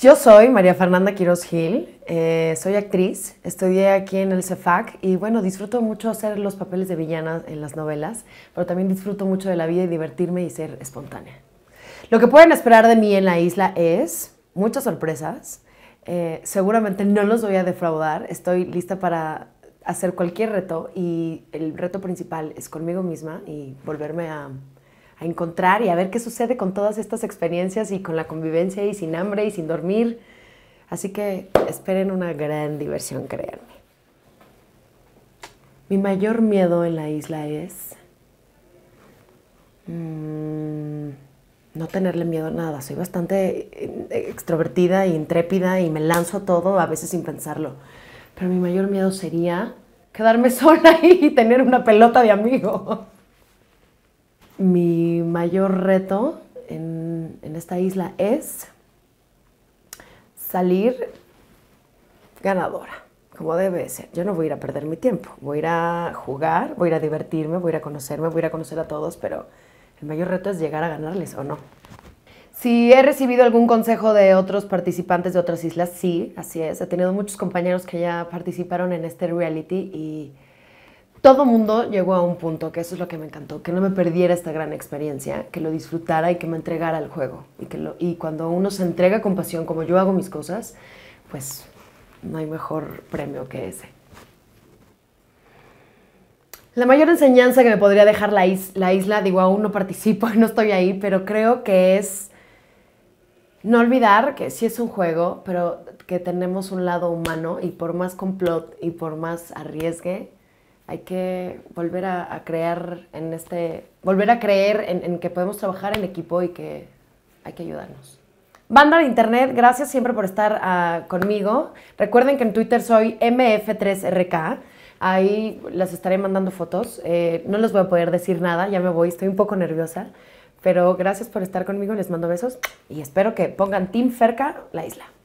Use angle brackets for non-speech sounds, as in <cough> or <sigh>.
Yo soy María Fernanda Quiroz Gil, eh, soy actriz, estudié aquí en el CEFAC e y bueno, disfruto mucho hacer los papeles de villana en las novelas, pero también disfruto mucho de la vida y divertirme y ser espontánea. Lo que pueden esperar de mí en la isla es muchas sorpresas, eh, seguramente no los voy a defraudar, estoy lista para hacer cualquier reto y el reto principal es conmigo misma y volverme a a encontrar y a ver qué sucede con todas estas experiencias y con la convivencia y sin hambre y sin dormir. Así que esperen una gran diversión, créanme. Mi mayor miedo en la isla es mm, no tenerle miedo a nada. Soy bastante eh, extrovertida e intrépida y me lanzo todo, a veces sin pensarlo. Pero mi mayor miedo sería quedarme <laughs> sola y tener una pelota de amigo. Mi mayor reto en, en esta isla es salir ganadora, como debe ser. Yo no voy a ir a perder mi tiempo, voy a ir a jugar, voy a ir a divertirme, voy a ir a conocerme, voy a ir a conocer a todos, pero el mayor reto es llegar a ganarles o no. Si he recibido algún consejo de otros participantes de otras islas, sí, así es. He tenido muchos compañeros que ya participaron en este reality y todo mundo llegó a un punto, que eso es lo que me encantó, que no me perdiera esta gran experiencia, que lo disfrutara y que me entregara al juego. Y, que y cuando uno se entrega con pasión, como yo hago mis cosas, pues no hay mejor premio que ese. La mayor enseñanza que me podría dejar la, la isla, digo, aún no participo, <laughs> no estoy ahí, pero creo que es no olvidar que sí es un juego, pero que tenemos un lado humano y por más complot y por más arriesgue, hay que volver a, crear en este, volver a creer en, que podemos trabajar en equipo y que hay que ayudarnos. Banda de Internet, gracias siempre por estar ah, conmigo. Recuerden que en Twitter soy MF3RK. Ahí les estaré mandando fotos. Eh, no les voy a poder decir nada, ya me voy, estoy un poco nerviosa. Pero gracias por estar conmigo, les mando besos y espero que pongan Team Ferca la isla.